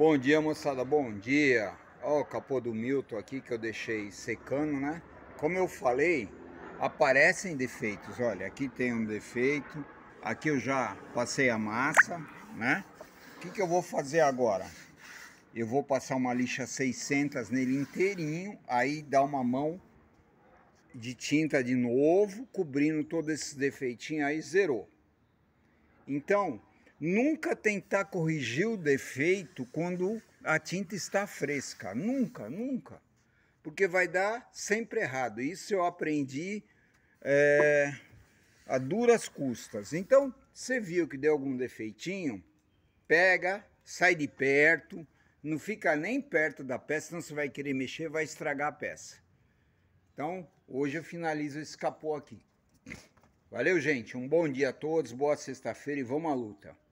Bom dia, moçada. Bom dia. Ó, o capô do Milton aqui que eu deixei secando, né? Como eu falei, aparecem defeitos. Olha, aqui tem um defeito. Aqui eu já passei a massa, né? O que, que eu vou fazer agora? Eu vou passar uma lixa 600 nele inteirinho, aí dá uma mão de tinta de novo, cobrindo todos esses defeitinhos aí, zerou. Então, Nunca tentar corrigir o defeito quando a tinta está fresca. Nunca, nunca. Porque vai dar sempre errado. Isso eu aprendi é, a duras custas. Então, você viu que deu algum defeitinho, pega, sai de perto, não fica nem perto da peça, senão você vai querer mexer, vai estragar a peça. Então, hoje eu finalizo esse capô aqui. Valeu, gente. Um bom dia a todos, boa sexta-feira e vamos à luta.